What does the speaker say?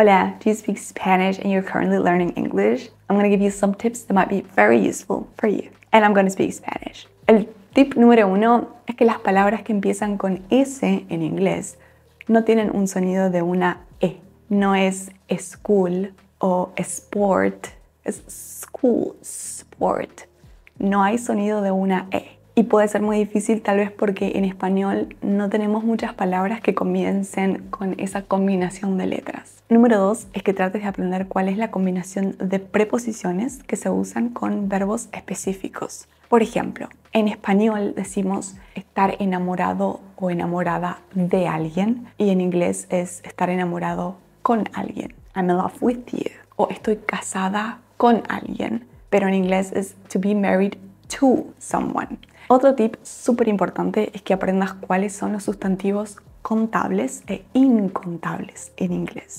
Hola, do you speak Spanish and you're currently learning English? I'm to give you some tips that might be very useful for you. And I'm gonna speak Spanish. El tip número uno es que las palabras que empiezan con S en inglés no tienen un sonido de una E. No es school o sport, es school, sport. No hay sonido de una E y puede ser muy difícil tal vez porque en español no tenemos muchas palabras que comiencen con esa combinación de letras. Número dos es que trates de aprender cuál es la combinación de preposiciones que se usan con verbos específicos. Por ejemplo, en español decimos estar enamorado o enamorada de alguien y en inglés es estar enamorado con alguien. I'm in love with you. O estoy casada con alguien. Pero en inglés es to be married to someone. Otro tip súper importante es que aprendas cuáles son los sustantivos contables e incontables en inglés.